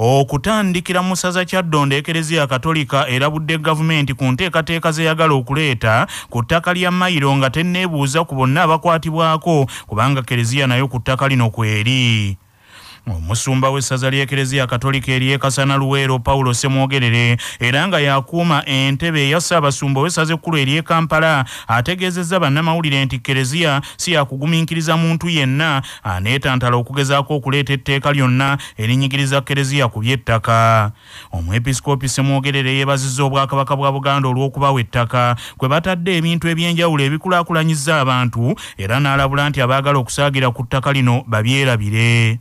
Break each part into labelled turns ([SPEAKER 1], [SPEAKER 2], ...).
[SPEAKER 1] okutandikira mu ssaza kyaddondo ekereziya katolika erabudde gavumenti ku nteekateeka zeyagala okuleeta ku ttaka lya mayiro nga tenneebuuza ku bonna abakwatibwako kubanga kereziya nayo ku ttaka lino kweri omusumba w'essaza ly'ekereziya katolika eryekasana luweero pawulo semwogerere era nga yakuuma entebe eya ssaabasumba w'essaza ekkulu ery'ekampala ategeezezza bannamawulire nti kereziya si yakugumiinkiriza muntu yenna aneetantala okugezaako okuleeta etteeka lyonna erinyigiriza kereziya ku by'ettaka omwepisikoopi semwogerere yeebazizza obwakabaka bwa buganda olw'okubawa ettaka kwe batadde ebintu eby'enjawulo ebikulaakulanyizza abantu era n'alabula nti abaagala okusaagira ku ttaka lino babyerabire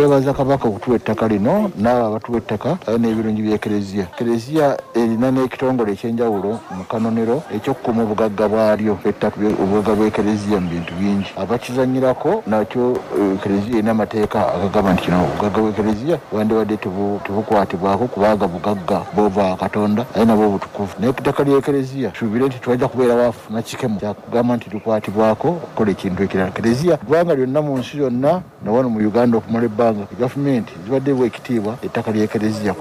[SPEAKER 2] twebaza kabaka okutuwa ettaka lino naabo abatuwa ettaka eh, n'ebirungi byekereziya kereziya erina n'ekitongole ekyenjawulo mu kanonero ekyokukuma obugagga bwalyo obugagga bwekereziya mu bintu bingi abakizanyirako nakyo eh, kereziya erina amateeka agagamba nti kino obugagga bwekereziya bwandibadde tebukwatibwako kubanga bugagga bova katonda aye nabwo obutukuvu naye ettaka lyekereziya tubire nti twajja kubeera wafu nakikemu kyakugamba nti tukwatibwako okukola ekintu ekirala kereziya kubanga lyonna mu nsi yonna nawano mu uganda okumala ebbaa kubanga gavumenti ziwaddewo ekitiibwa ettaka lyekereziya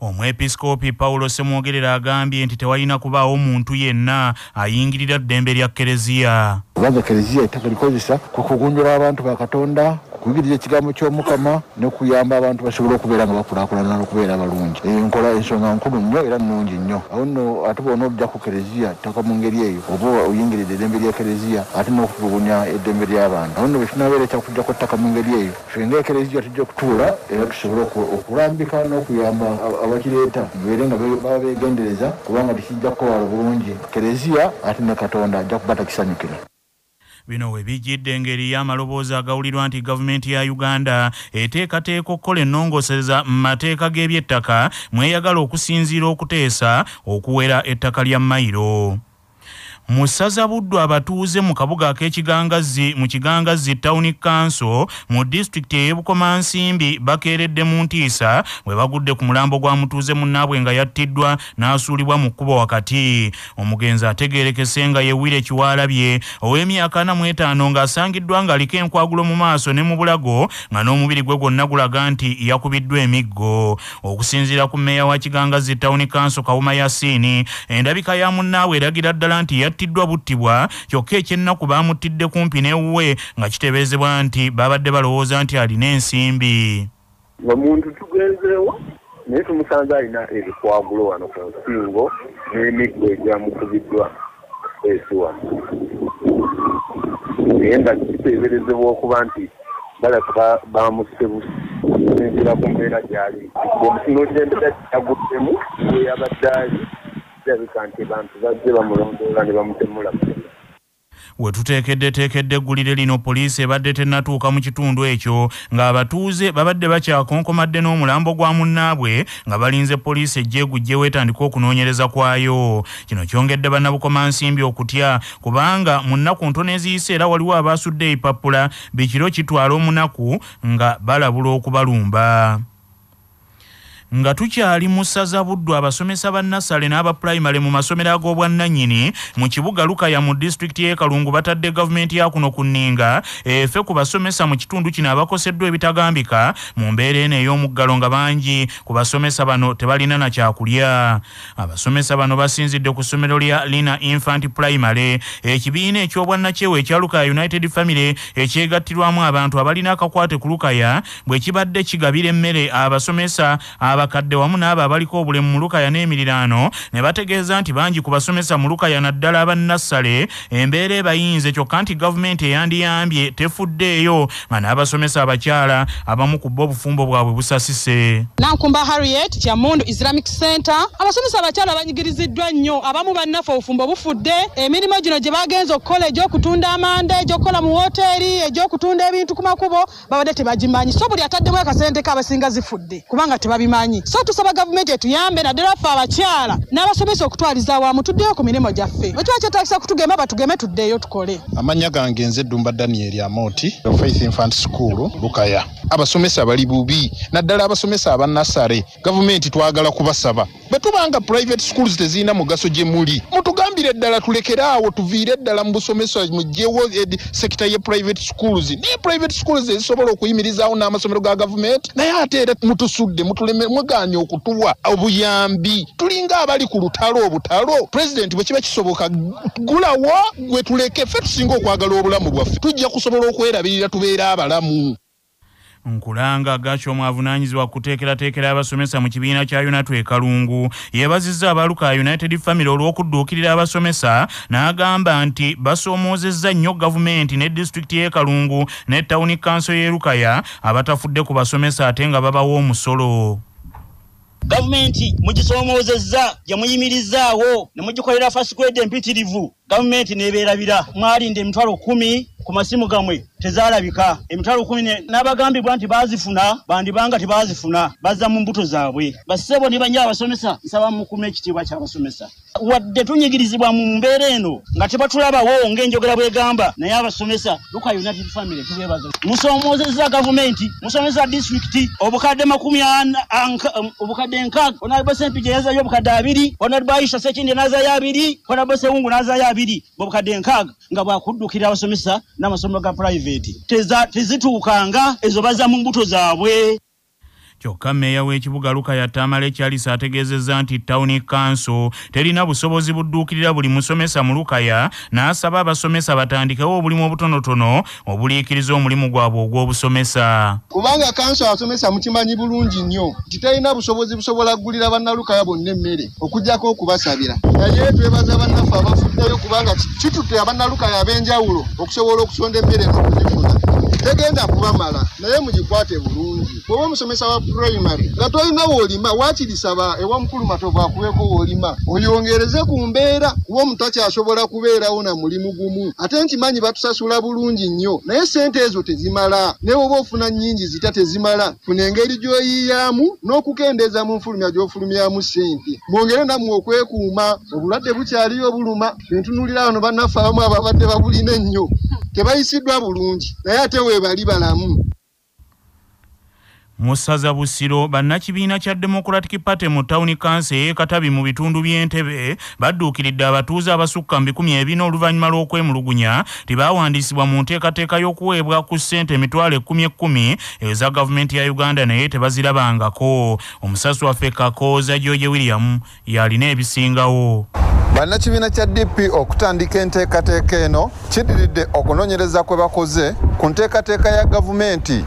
[SPEAKER 1] omwepisikoopi pawulo semwogerera agambye nti tewalina kubaawo omuntu yenna ayingirira ddembe lya kereziya
[SPEAKER 2] kubanga kereziya ettaka likozesa ku kugunjula abantu bakatonda okuyigiriza ekigambo kyomukama nekuyamba abantu basobole okubeera nga bakulakulana nokubeera abalungi enkola ensonga nkulu nnyo era nnungi nnyo awo nno ate bona obja ku kereziya ttaka mu ngeri eyo oba oyingiriza eddembe lya kereziya ate nokutugunya eddembe ly'abantu awo nno bwekinabeera ekyakujja ku ttaka mu ngeri eyo fenga ekereziya tujja okutuula era tusobole okulambika nokuyamba abakireeta bere nga baba begendereza kubanga tekijja kukobala bulungi kereziya ate ne katonda ajja kubatakisanyukira
[SPEAKER 1] bino we bijjidde engeri y'amaloboozi agawulirwa nti gavumenti ya uganda eteekateeka okukola ennongoseza mu mateeka g'ebyettaka mweyagala okusinziira okuteesa okuwera ettaka lya mayiro mu ssaza buddu abatuuze mu kabuga ak'ekigangazi mu kigangazi tawuni kanso mu disitulikiti ey'ebukomansimbi bakeeredde mu ntiisa bwe bagudde ku mulambo gwa mutuuze munnaabwe nga yattiddwa n'asuulibwa mu kkubo wakati omugenzi ategeerekese nga yewire kiwalabye ow'emyaka ana mu etaano ng'asangiddwa ng'aliko enkwagulo mu maaso ne mu bulago nga n'omubiri gwe gwonna gulaga nti yakubiddwa emiggo okusinziira ku mmeeya wa kigangazi tawuni kanso kawuma yasiini endabika ya munnaabwe eragira ddala nti yattiddwa buttibwa kyokka ekyennaku baamuttidde kumpi newuwe nga kitebeezebwa nti baabadde balowooza nti alina
[SPEAKER 3] ensimbi omuntu tugenzeewo naye tumusanze alina ebikwagulo wano ku nsingo n'emiggo egyamukubiddwa esiwa naye nga kiteeberezebwa okuba nti balaka bamusebu kusinzira ku mbeera gyali omutinoogenda daagutemu eyabaddaali kirabika nti bantu bajje bamulondoola ne bamutemula
[SPEAKER 1] we tuteekedde teekedde eggulire lino poliisi ebadde tennatuuka mu kitundu ekyo ng'abatuuze babadde bakyakonkomadde n'omulambo gwa munnaabwe nga balinze poliisi ejje egujjewo etandika okunoonyereza kwayo kino kyongedde bannabukomansimbi okutya kubanga mu nnaku ntono eziyise era waliwo abaasudde eipapula bikiro kitwala omunaku nga balabula okubalumba nga tukyali mu ssaza buddu abasomesa ba nasale n'abapulayimale mu masomero ag'obwannannyini mu kibuga lukaya mu disitulikiti y'e kalungu batadde gavumenti ya kuno ku nninga efe ku basomesa mu kitundu kino abakoseddwa ebitagambika mu mbeera eno ey'omuggalo nga bangi ku basomesa bano tebalina nakyakulya abasomesa bano basinzidde ku ssomero lya lina infant pulayimale ekibiina ekyobwannakyewo ekya lukaya united family ekyegattirwamu abantu abalina akakwate ku lukaya bwe kibadde kigabira emmere abasomesa abakadde wamu n'abo abaliko obulemu mu lukaya n'emiriraano ne bategeeza nti bangi ku basomesa mu lukaya naddala abannassale embeera ebayinze kyokka nti gavumenti eyandiyambye tefuddeeyo bana abasomesa abakyala abamu ku bwa obufumbo bwabwe busasise
[SPEAKER 4] nankumba harriet kyamundu islamic center abasomesa abakyala banyigiriziddwa nnyo abamu bannaffe obufumbo bufudde emirimu gino gye bagenza okukola egy'okutunda amanda egy'okukola mu wooteeri egy'okutunda ebintu ku makubo babadde tebagimanyi so buli ataddemu akasente ko abasinga zifudde kubanga tebabimanyi amaanyi so tusaba gavumenti etuyambe naddala ffe abakyala n'abasomesa okutwaliza awamu tuddeyo ku mirimo gyaffe ekiba kyetagisa kutugema batugeme tuddeeyo tukole
[SPEAKER 3] amannya gange nze eddumba daniel amoti faith infant school lukaya abasomesa bali bubi naddala abasomesa abanasare gavumenti twagala kubasaba bwe tubanga private schools tezirina mugaso gye muli mutugambire eddala tulekere awo tuviire eddala mu busomesa mugyewo eh, sekita ye private schools naye private schools ezisobola okuyimirizaawo n'amasomero ga gavumenti naye ate era mutusudde mutulemere mugaanye okutuwa obuyambi tulinga abali ku lutalo obutalo pulezidenti bwe kiba kisoboka gulawo gwe tuleke ffe tusinga okwagala obulamu bwaffe tujja kusobola okwerabirira tubeera abalamu
[SPEAKER 1] nkulanga gaky omwavunanyizibwa kuteekerateekera abasomesa mu kibiina kya yunatwe e kalungu yeebazizza abaluka united family olw'okudduukirira abasomesa n'agamba nti basoomoozezza nnyo gavumenti ne disitulikiti y'ekalungu ne tawuni kanso y'erukaya abatafudde ku basomesa ate nga babawo omusolo
[SPEAKER 4] gavumenti mugisomoozezza gye muyimirizzaawo ne mugikolera fasikwedde empitirivu gavumenti n'ebeerabira mwalinda emitwalo kumi ku masimu gamwe tezalabika emitwalo kumi nabagambibwa nti bazifuna bandibanga tebazifuna baza mu mbuto zaabwe bassebo ne banya abasomesa nsaba mukuma ekitiibwa kyabasomesa wadde tunyigirizibwa mu mbeera eno nga tebatulabawo ngaenjogera bwegamba naye abasomesa
[SPEAKER 2] luka yona tetufamire tubebaza
[SPEAKER 4] musomozeza gavumenti musomeza disitulikiti obukadde makumi um, obukadde nkaaga onaba sempi gye yazayo obukadde abiri onaba aisha sekindi nazayo abiri onaba sewungu nazayo abiri bobukadde nkaaga nga bwakuddukira abasomesa n'amasomero ga private tezituukanga ezo baza mu mbuto zaabwe
[SPEAKER 1] kyokka mmeeya w'ekibuga luka yatamale kyalis ategeezezza nti tawuni kanso terina busobozi budduukirira buli musomesa mu lukaya n'asaba abasomesa batandikewo obulimu obutonotono obuliikiriza omulimu gwabwe ogw'obusomesa kubanga
[SPEAKER 3] kanso asomesa mukimanyi bulungi nnyo nti talina busobozi busobola kugulira bannalukaya bonna emmere okugjako okubasabira naye twebaza bannaffe abafuddeyo kubanga kitutte abannalukaya ab'enjawulo okusobola okusonda emmere n'okuzifuna tegenda kubamala naye mugikwate bulungi bwoba omusomesa wa primary nga tolina woolima wakirisaba ewamukulu matovu akubeko woolima oyongereze ku mbeera kuba omutakyasobola kubeerawo na mulimu gumu ate nkimanyi batusasula bulungi nnyo naye sente ezo tezimala naye oba ofuna nnyingi zita tezimala funa engeri gyoyiyaamu n'okukendeeza mu nfulumya gy'ofulumyamu sente mwongere nammwe okwekuuma obulwadde bukyaliyo buluma bentunuulira wano bannaffe abamu ababadde babulina ennyo tebayisiddwa bulungi naye ate weebali balamu
[SPEAKER 1] mu ssaza busiro bannakibiina kya democratic party mu town council eyekatabi mu bitundu by'entebe badduukiridde abatuuze abasukka mu 1 oluvannyuma lw'okwemulugunya tebaawandiisibwa mu nteekateeka y'okuweebwa ku ssente emitwalo 1 eza gavumenti ya uganda naye tebazirabangako omusasi waffe kakooza george william yalina ebisingawo
[SPEAKER 3] bannakibiina kya dp okutandika enteekateeka eno kidiridde okunoonyereza kwe bakoze ku nteekateeka ya gavumenti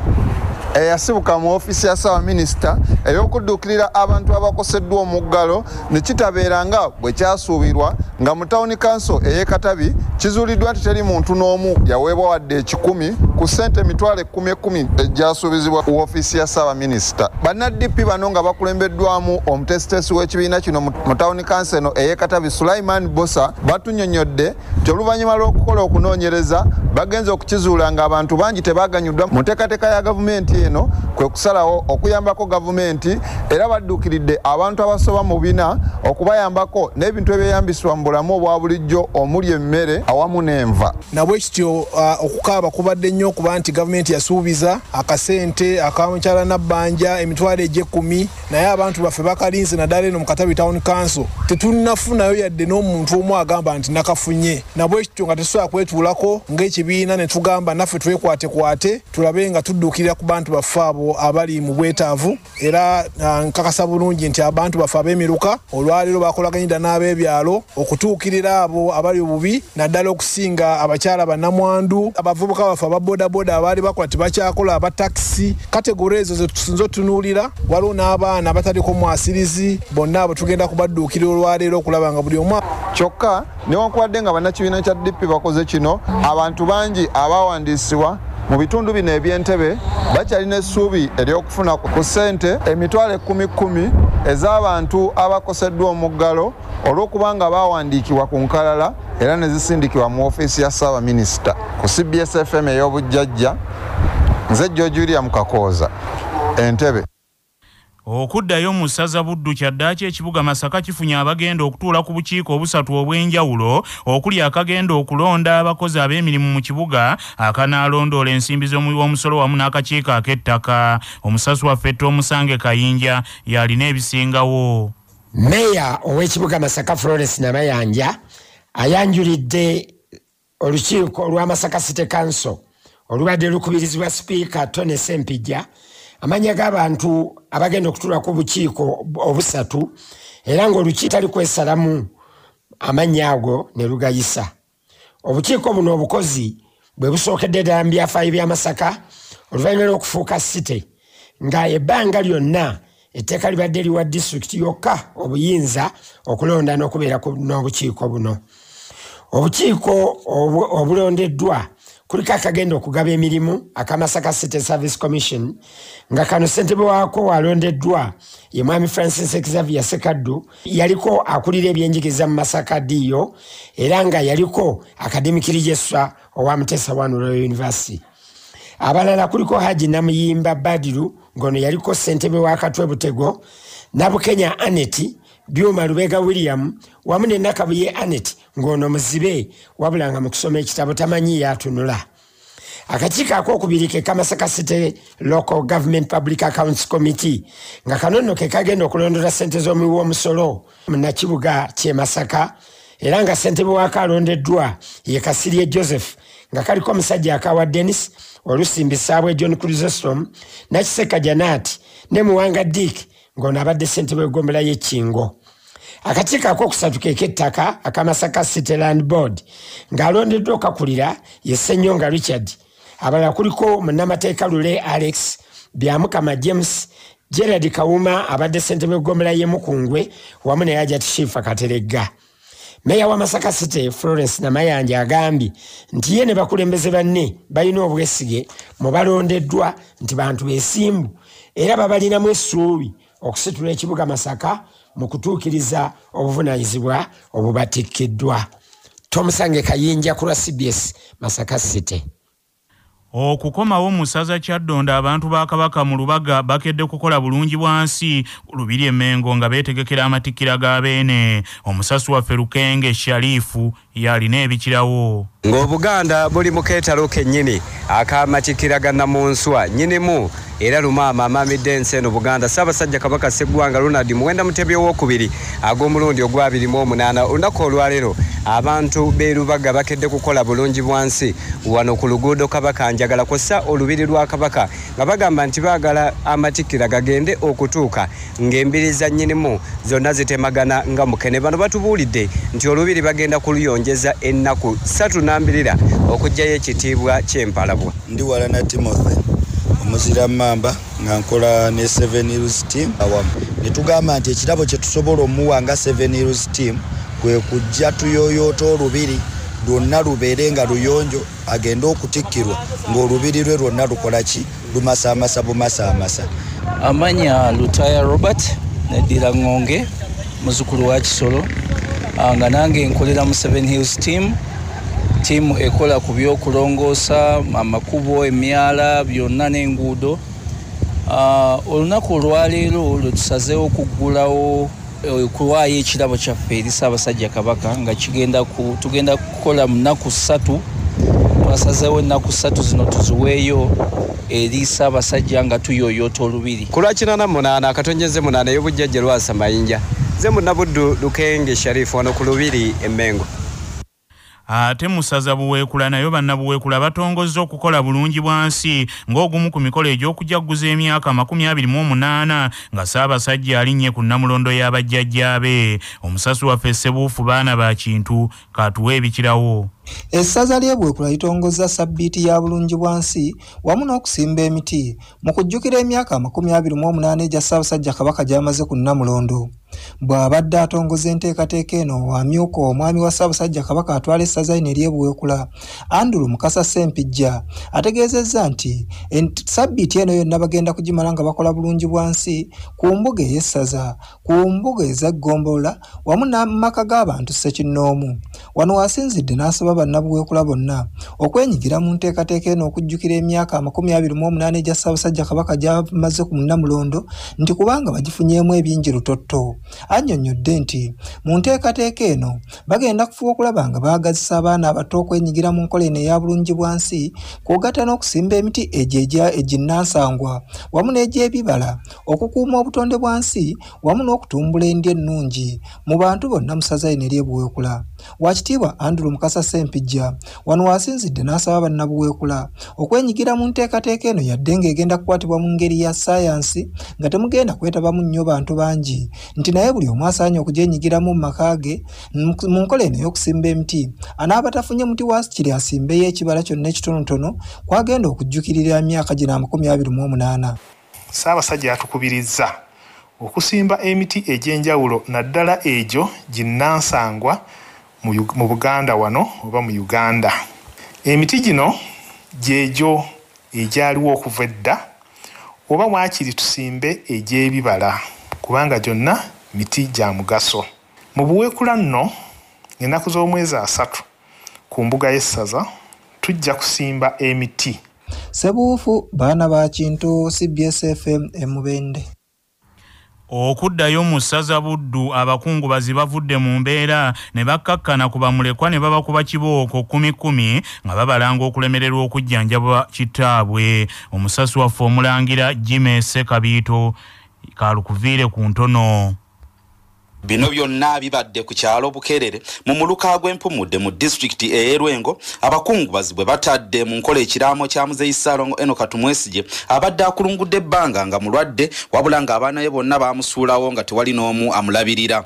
[SPEAKER 3] eyasibuka mu ofiisi ya saba minisita ebyokudduukirira abantu abakoseddwa omuggalo nekitabeera nga bwekyasuubirwa nga mu town council eyekatabi kizuuliddwa nti teri muntu n'omu yaweebwa wadde ekikumi ku sente emitwalo ekumi ekumi egyasuubizibwa woofiisi ya saabaminisita bannadipi bano nga bakulembeddwamu omutesitesi w'ekibiina kino mu town council eno eyekatabi sulaiman bosa batunyonyodde nti oluvannyuma lw'okukola okunoonyereza bagenze okukizuula ng'abantu bangi tebaganyuddwa mu nteekateeka ya gavumenti eno kwe kusalawo okuyambako gavumenti era badduukiridde abantu abasoba mu bina okubayambako n'ebintu ebyeyambisibwa mu bulamu obwa bulijjo omuli emmere awamu n'enva nabwe kityo uh, okukaaba kubadde nnyo okuba nti gavumenti yasuubiza akasente
[SPEAKER 4] akamukyala nabbanja emitwalo egyekumi naye abantu baffe bakalinze naddala eno mukatabi town council tetunnafunayo yadde n'omuntu omu agamba nti nakafunye nabwe kityo nga tetusobola kwetuulako ng'ekibiina ne tugamba naffe twekwatekwate tulabe nga tudduukirira ku bantu baffe abo abali mu bwetaavu era uh, nkakasa bulungi nti abantu baffe ab'emiruka olwaleero bakolaganyidda n'ab'ebyalo okutuukirira abo abali obubi naddala okusinga abakyala bannamwandu abavubuka baffe ababodaboda abaali bakola tebakyakola abatakisi kategori
[SPEAKER 3] ezo zetusinze otunuulira waliwo n'abaana abataliko mwasirizi bonna abo tugenda kubadduukirira olwaleero okulaba nga buli omwa kyokka newankubadde nga bannakibiina kya dp bakoze kino abantu bangi abawandiisibwa mu bitundu bino ebyentebe bakyalina essuubi ery'okufuna ku ssente emitwalo ekumi kumi ez'abantu abakoseddwa omuggalo olw'okubanga baawandiikibwa ku nkalala era ne zisindikibwa mu woofiisi ya saabaminisita ku cbsfm ey'obujjajja nze jo juliamu kakooza entebe
[SPEAKER 1] okuddayo mu ssaza buddu kyaddaaki ekibuga masaka kifunye abagenda okutuula ku bukiiko obusatu obw'enjawulo okuli akagenda okulonda abakozi ab'emirimu mu kibuga akanaalondoola ensimbi z'omusolo wamu n'akakiiko ak'ettaka omusasi waffe ettoomusange kayinja y'alina ebisingawo
[SPEAKER 5] meeya ow'ekibuga masaka florence namayanja ayanjulidde olukiiko olwa masaka city council olubadde lukubirizibwa sipiika tone sempijja amanya g'abantu abagenda okutuulaku obukiiko obusatu era ngaolukiiko tali kwesalamu amanya ago ne lugayisa obukiiko buno obukozi bwe busookedde ddala mu byafaayo by'amasaka oluvannyuma lw'okufuuka site nga ebbanga lyonna etteeka libadde liwa disitulikiti yokka obuyinza okulonda n'okubeera n'obukiiko buno obukiiko obulondeddwa obu kuliko akagenda okugaba emirimu akamasaka city service commission nga kano ssentebe waako walondeddwa ye mwami francis xavier sekaddu yaliko akulira ebyenjigiriza mu masaka diyo era nga yaliko akademikiri gyeswa owa mutesa one royal university abalala kuliko haji namuyimba badiru ngono yaliko ssentebe wa katwe butego nabukenya aneti duma lubega william wamu ne nakabu ye anet ngaono muzibe wabula nga mukusoma ekitabo tamanyi yatunula akakiiko akokubiri ke kamasaka city local government public accounts committee nga kanono ke kagenda okulondola sente z'omuwi w'omusolo munakibuga kye masaka era nga ssentebe waka alondeddwa ye kasirye joseph nga kaliko omusajja akawa denis olusimbisaabwe john crisostom nakiseka janat ne muwanga dick ng'ono abadde ssentebe egombera y'ekingo akakiiko akokusatu kekettaka akamasaka city land board ng'alondeddwa okakulira ye ssenyonga richard abalala kuliko munnamateeka lule alex byamukama james gerard kawuma abadde ssentebe egombera yemukungwe wamu naye ajat shifa kateregga meeya wa masaka city florence namayanja agambye nti ye ne bakulembeze banne balina obwesige mu balondeddwa nti bantu beesimbu era babalinamu essuubi okusitula ekibuga masaka mu kutuukiriza obuvunanyizibwa obubatikkiddwa tomusange kayinja ku lwa cbs masaka city
[SPEAKER 1] okukomawo mu ssaza kyaddonda abantu ba kabaka mu lubaga bakedde kukola bulungi bwansi lubiri emengo nga beetegekera amatikkira ga beene omusasi waffe lukenge sharifu yalina ebikirawo
[SPEAKER 6] ng'obuganda buli mu keetalo kennyini akamatikira ganna mu nswa nyinimu era lumaama amaamidde ensi eno buganda saabasajja kabaka sseggwanga ronald muwenda mutebi owokubiri ag'omulundi ogwabirimu omunaana olunaku olwaleero abantu be lubaga bakedde kukola bulungi bwa nsi wano ku luguudo kabaka njagala kossa olubiri lwa kabaka nga bagamba nti baagala amatikkira gagende okutuuka ng'embiri za nnyinimu zonna zitemagana nga mukene bano batubuulidde nti olubiri bagenda kuluyonja okwongeza ennaku satu nambirira okugjayo ekitiibwa kyempalabwa ndi walana timothy omuzira mamba
[SPEAKER 4] nga nkola ne seven eals team awamu netugamba nti ekirabo kyetusobola omuwa nga seven eals team kwe kujja tuyoyoota olubiri lwonna lubeere nga luyonjo agende okutikkirwa ng'olubiri lwe lwonna lukola ki lumasaamasa bumasaamasa amanya lutaya robert nadira ngonge muzukulu wa kisolo Ah, nga nange nkolera mu seven hills team tiimu ekola ku byokulongoosa amakubo emyala byonna n'enguudo ah, olunaku olwaleero lwe tusazeewo okuggulawo eh, okuwaayo ekirabo kyaffe eri saabasajja kabaka nga tugenda kukola mu nnaku ssatu twasazeewo ennaku ssatu zino tuziweeyo eri saabasajja nga tuyooyoota
[SPEAKER 6] olubiri ku lwakinana 8 akatonyeze 8 ey'obujjajja lwasa mayinja zemu nabuddu lukenge sharifu wano ku lubiri emengo
[SPEAKER 1] ah, ate musaza buweekula nayo bannabuweekula batongozza okukola bulungi bwansi ng'ogumu ku mikolo egy'okujaguza emyaka 28 nga saabasajja alinnye ku nnamulondo y'abajjajjaabe omusasi waffe sebuufu baana ba kintu katuwa ebikirawo
[SPEAKER 6] essaza lyebuweekula litongozza sabbiiti ya bulungi bwansi wamu n'okusimba emiti mu kujjukira emyaka 28 egya saabasajja kabaka gy'amaze ku nnamulondo bw'abadde atongoza enteekateeka eno wamyuka omwami wa ssaabasajja kabaka atwala essaza ine eryebuwekula andulu mukasa sempijja ategeezezza nti sabbiiti eno yonna bagenda kugimala nga bakola bulungi bwa nsi ku mbuga ey'essaza ku mbuga ezaggombolola wamu n'mumaka g'abantu ssekinnoomu wano wasinzidde n'asaba bannabuweekula bonna okwenyigira mu nteekateeka eno okujjukira emyaka amakumi abiri mu omunaana egya ssaabasajja kabaka gy'amaze ku munnamulondo nti kubanga bagifunyeemu ebingi lutotto annyonnyodde nti mu nteekateeka eno bagenda kufuba okulaba nga baagazisa abaana abato okwenyigira mu nkola eno eya bulungi bwa nsi kwogatta n'okusimba emiti egyo eginnansangwa wamu n'egy'ebibala okukuuma obutonde bwa nsi wamu n'okutumbula endya ennungi mu bantu bonna musaza ine ery'ebuweekula oweekitiibwa andrew mukasa sempijja wano wasinzidde n'asaba bannabuweekula okwenyigira mu nteekateeka eno yadde ng'egenda kukwatibwa mu ngeri ya sayansi nga temugenda kwetabamu nnyo bantu bangi nti naye buli omu asaanye okugyenyigiramu mu maka ge mu nkola eno ey'okusimba emiti anaaba tafunye muti wa kiri asimbeyo ekibala kyonna ekitonotono kwagenda okujjukirira emyaka gina 28
[SPEAKER 1] saabasajja atukubirizza okusimba emiti egy'enjawulo naddala egyo ginnansangwa mu buganda wano oba mu uganda emiti gino gyegyo egyaliwo okuva edda oba waakiri tusimbe egyebibala kubanga gyonna miti gya mugaso mu buweekula nno ennaku z'omwezi asatu ku mbuga y'essaza
[SPEAKER 6] tujja kusimba emiti sebuufu baana ba kintu cbsfm emubende
[SPEAKER 1] okuddayo mu ssaza buddu abakungu bazi bavudde mu mbeera ne bakkakkana ku bamulekwa ne baba kuba kibooko 11 nga babalanga okulemererwa okujjanjabwa kitaabwe omusasi waffe omulangira jimeesekabiito kaalukuviire ku ntono bino byonna
[SPEAKER 4] bibadde ku kyalo bukerere mu muluka gw'empumudde mu disitulikiti eyerwengo abakungubazi bwe batadde mu nkola ekiraamo kya muzeyi salongo eno katumwesige abadde akulungudde ebbanga nga mulwadde wabula ng'abaana be bonna baamusuulawo nga tewali n'omu amulabirira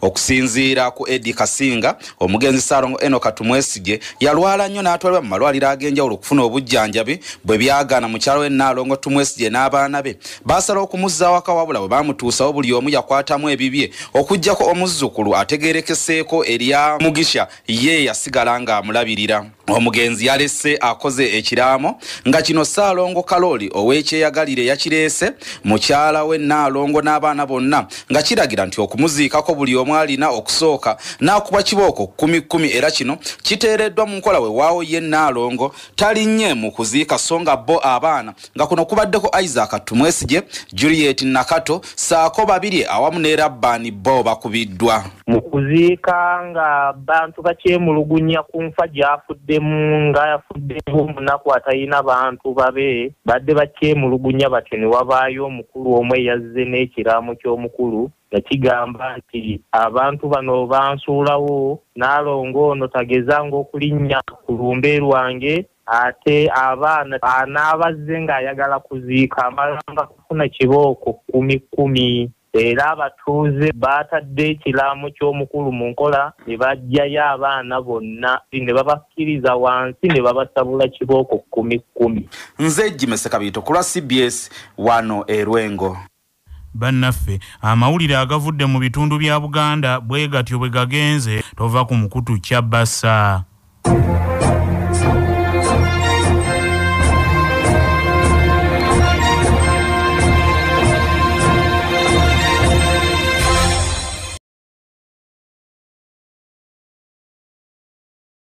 [SPEAKER 4] okusinziira ku edi kasinga omugenzi saarongo eno katumwesige yalwala nnyo n'atwalibwa mu malwaliro ag'enjawulo okufuna obujjanjabi bwe byagaana mukyalo w'enaalongo tumwesige n'abaana be baasalawo okumuzzaawo aka wabula bwe baamutuusawo buli omu yakwatamu ebibye okuggyako omuzzukulu ategeerekeseeko erya mugisha ye yasigala ng'amulabirira omugenzi yalese akoze ekiraamo nga kino saalongo kalooli ow'ekyeyagalire yakireese mukyala we naalongo n'abaana bonna nga kiragira nti okumuziikako buli omu alina okusooka n'akuba kibooko kkumikumi era kino kiteereddwa mu nkola we waawo ye naalongo talinnye mu kuziika so nga bo abaana nga kuno kubaddeko isaac tumwesigye juliet nakato saako babirye awamu ne rabbaani bo bakubiddwa
[SPEAKER 5] mu
[SPEAKER 1] kuziika nga bantu bakyemulugunya ku nfa gyafuddemu nga yafuddeho omunaku atalina bantu babe badde bakyemulugunya batyo ne wabaayo omukulu omu eyazze n'ekiraamo ky'omukulu nga kigamba nti abantu bano bansuulawo naalongo ono tagezanga okulinnya ku lumbe lwange ate abaana anaabazze ng'ayagala kuziika amalanga kufuna kibooko kkumi kkumi era abatuuze baatadde ekiraamu
[SPEAKER 4] ky'omukulu mu nkola ne bajjayo abaana bonna ne babakkiriza wansi ne babasabula kibooko kkumi kkumi nze jimese kabiito ku lwa cbs wano erwengo
[SPEAKER 1] bannaffe amawulire agavudde mu bitundu bya buganda bwe gatyo bwe gagenze tova ku mukutu kya bassa